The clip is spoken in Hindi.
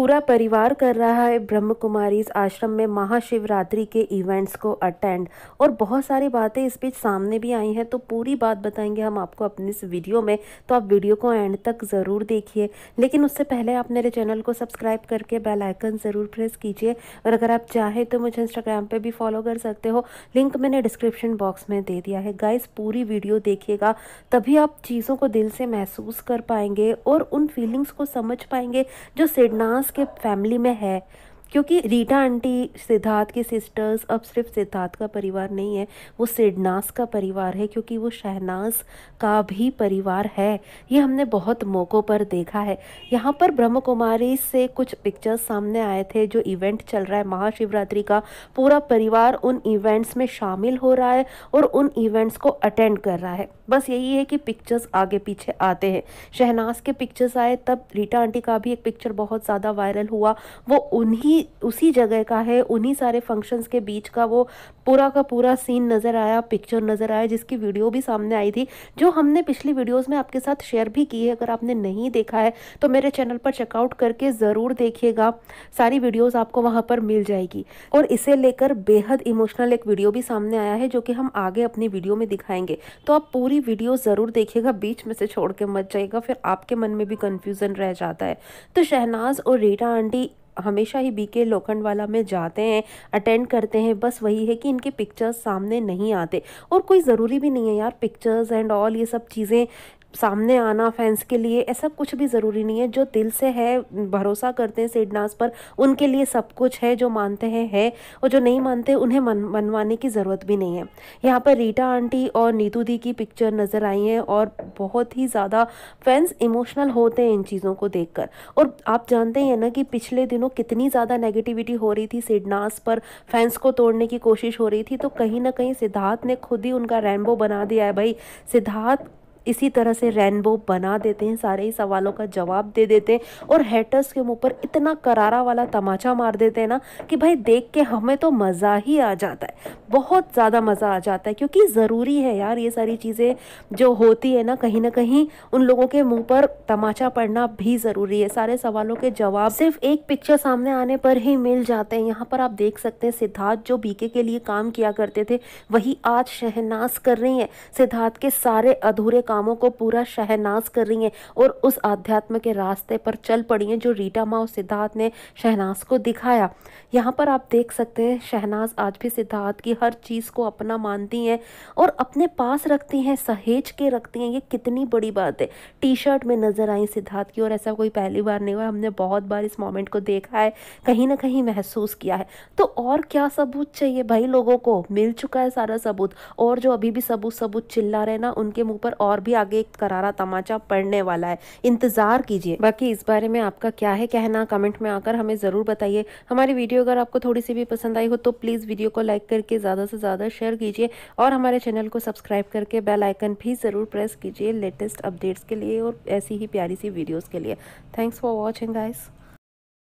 पूरा परिवार कर रहा है ब्रह्म कुमारी आश्रम में महाशिवरात्रि के इवेंट्स को अटेंड और बहुत सारी बातें इस बीच सामने भी आई हैं तो पूरी बात बताएंगे हम आपको अपने इस वीडियो में तो आप वीडियो को एंड तक ज़रूर देखिए लेकिन उससे पहले आप मेरे चैनल को सब्सक्राइब करके बेल आइकन ज़रूर प्रेस कीजिए और अगर आप चाहें तो मुझे इंस्टाग्राम पर भी फॉलो कर सकते हो लिंक मैंने डिस्क्रिप्शन बॉक्स में दे दिया है गाइस पूरी वीडियो देखिएगा तभी आप चीज़ों को दिल से महसूस कर पाएंगे और उन फीलिंग्स को समझ पाएंगे जो सिडनास उसके फैमिली में है क्योंकि रीटा आंटी सिद्धार्थ की सिस्टर्स अब सिर्फ सिद्धार्थ का परिवार नहीं है वो सिडनास का परिवार है क्योंकि वो शहनाज का भी परिवार है ये हमने बहुत मौक़ों पर देखा है यहाँ पर ब्रह्म कुमारी से कुछ पिक्चर्स सामने आए थे जो इवेंट चल रहा है महाशिवरात्रि का पूरा परिवार उन इवेंट्स में शामिल हो रहा है और उन इवेंट्स को अटेंड कर रहा है बस यही है कि पिक्चर्स आगे पीछे आते हैं शहनाज के पिक्चर्स आए तब रीटा आंटी का भी एक पिक्चर बहुत ज़्यादा वायरल हुआ वो उन्हीं उसी जगह का है उन्हीं सारे फंक्शंस के बीच का वो पूरा का पूरा सीन नज़र आया पिक्चर नज़र आया जिसकी वीडियो भी सामने आई थी जो हमने पिछली वीडियोस में आपके साथ शेयर भी की है अगर आपने नहीं देखा है तो मेरे चैनल पर चेकआउट करके ज़रूर देखिएगा सारी वीडियोस आपको वहाँ पर मिल जाएगी और इसे लेकर बेहद इमोशनल एक वीडियो भी सामने आया है जो कि हम आगे अपनी वीडियो में दिखाएंगे तो आप पूरी वीडियो ज़रूर देखिएगा बीच में से छोड़ के मत जाइएगा फिर आपके मन में भी कन्फ्यूज़न रह जाता है तो शहनाज और रीटा आंटी हमेशा ही बीके लोखंडवाला में जाते हैं अटेंड करते हैं बस वही है कि इनके पिक्चर्स सामने नहीं आते और कोई ज़रूरी भी नहीं है यार पिक्चर्स एंड ऑल ये सब चीज़ें सामने आना फैंस के लिए ऐसा कुछ भी ज़रूरी नहीं है जो दिल से है भरोसा करते हैं सिडनास पर उनके लिए सब कुछ है जो मानते हैं है और जो नहीं मानते उन्हें मन मनवाने की ज़रूरत भी नहीं है यहाँ पर रीटा आंटी और नीतू दी की पिक्चर नज़र आई हैं और बहुत ही ज़्यादा फैंस इमोशनल होते हैं इन चीज़ों को देख और आप जानते हैं ना कि पिछले दिनों नो कितनी ज़्यादा नेगेटिविटी हो रही थी सिडनास पर फैंस को तोड़ने की कोशिश हो रही थी तो कहीं ना कहीं सिद्धार्थ ने खुद ही उनका रैम्बो बना दिया है भाई सिद्धार्थ इसी तरह से रेनबो बना देते हैं सारे ही सवालों का जवाब दे देते हैं और हेटर्स के मुंह पर इतना करारा वाला तमाचा मार देते हैं ना कि भाई देख के हमें तो मज़ा ही आ जाता है बहुत ज़्यादा मज़ा आ जाता है क्योंकि ज़रूरी है यार ये सारी चीज़ें जो होती है ना कहीं ना कहीं उन लोगों के मुँह पर तमाचा पड़ना भी ज़रूरी है सारे सवालों के जवाब सिर्फ एक पिक्चर सामने आने पर ही मिल जाते हैं यहाँ पर आप देख सकते हैं सिद्धार्थ जो बीके के लिए काम किया करते थे वही आज शहनाज कर रही हैं सिद्धार्थ के सारे अधूरे काम कामों को पूरा शहनाज कर रही हैं और उस आध्यात्म के रास्ते पर चल पड़ी हैं जो रीटा माँ और सिद्धार्थ ने शहनाज को दिखाया यहाँ पर आप देख सकते हैं शहनाज आज भी सिद्धार्थ की हर चीज़ को अपना मानती हैं और अपने पास रखती हैं सहेज के रखती हैं ये कितनी बड़ी बात है टी शर्ट में नज़र आई सिद्धार्थ की और ऐसा कोई पहली बार नहीं हुआ हमने बहुत बार इस मोमेंट को देखा है कहीं ना कहीं महसूस किया है तो और क्या सबूत चाहिए भाई लोगों को मिल चुका है सारा सबूत और जो अभी भी सबूत सबूत चिल्ला रहे ना उनके मुंह पर और और भी आगे एक करारा तमाचा पड़ने वाला है इंतजार कीजिए बाकी इस बारे में आपका क्या है कहना कमेंट में आकर हमें ज़रूर बताइए हमारी वीडियो अगर आपको थोड़ी सी भी पसंद आई हो तो प्लीज़ वीडियो को लाइक करके ज़्यादा से ज़्यादा शेयर कीजिए और हमारे चैनल को सब्सक्राइब करके बेल आइकन भी ज़रूर प्रेस कीजिए लेटेस्ट अपडेट्स के लिए और ऐसी ही प्यारी सी वीडियोज़ के लिए थैंक्स फॉर वॉचिंग गाइस